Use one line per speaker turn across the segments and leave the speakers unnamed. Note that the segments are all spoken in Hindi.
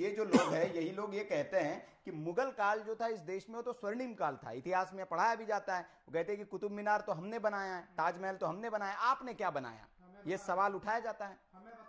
ये जो लोग हैं यही लोग ये कहते हैं कि मुगल काल
जो था इस देश में वो तो स्वर्णिम काल था इतिहास में पढ़ाया भी जाता है वो कहते हैं कि कुतुब मीनार तो हमने बनाया है ताजमहल तो हमने बनाया आपने क्या बनाया ये सवाल उठाया जाता है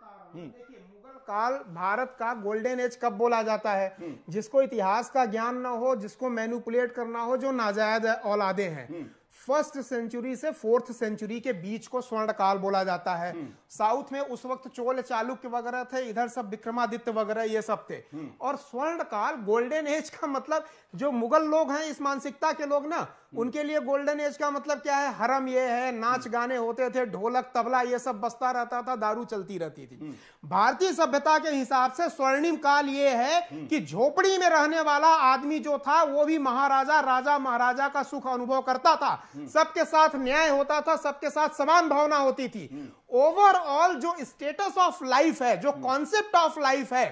हम्म।
देखिए
मुगल काल भारत का गोल्डन एज कब बोला जाता है हम्म। जिसको इतिहास का ज्ञान ना हो जिसको मैनुपुलेट करना हो जो नाजायज औलादे हैं हम्म। फर्स्ट सेंचुरी से फोर्थ सेंचुरी के बीच को स्वर्ण काल बोला जाता है हम्म। साउथ में उस वक्त चोल चालुक्य वगैरह थे इधर सब विक्रमादित्य वगैरह ये सब थे हम्म। और स्वर्ण काल गोल्डन एज का मतलब जो मुगल लोग हैं इस मानसिकता के लोग ना हम्म। उनके लिए गोल्डन एज का मतलब क्या है हरम ये है नाच हम्म। गाने होते थे ढोलक तबला ये सब बसता रहता था दारू चलती रहती थी हम्म। भारतीय सभ्यता के हिसाब से स्वर्णिम काल ये है कि झोपड़ी में रहने वाला आदमी जो था वो भी महाराजा राजा महाराजा का सुख अनुभव करता था सबके साथ न्याय होता था सबके साथ समान भावना होती थी ओवरऑल जो स्टेटस ऑफ लाइफ है जो कॉन्सेप्ट ऑफ लाइफ है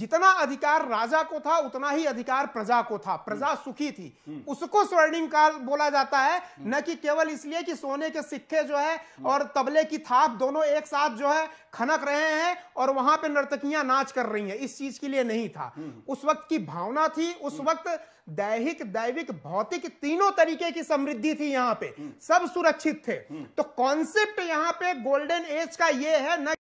जितना अधिकार राजा को था उतना ही अधिकार प्रजा को था प्रजा सुखी थी उसको स्वर्णिम काल बोला जाता है न कि केवल इसलिए कि सोने के सिक्के जो है और तबले की थाप दोनों एक साथ जो है खनक रहे हैं और वहां पे नर्तकियां नाच कर रही हैं इस चीज के लिए नहीं था उस वक्त की भावना थी उस वक्त दैहिक दैविक भौतिक तीनों तरीके की समृद्धि थी यहाँ पे सब सुरक्षित थे
तो कॉन्सेप्ट यहाँ पे गोल्डन एज का ये है न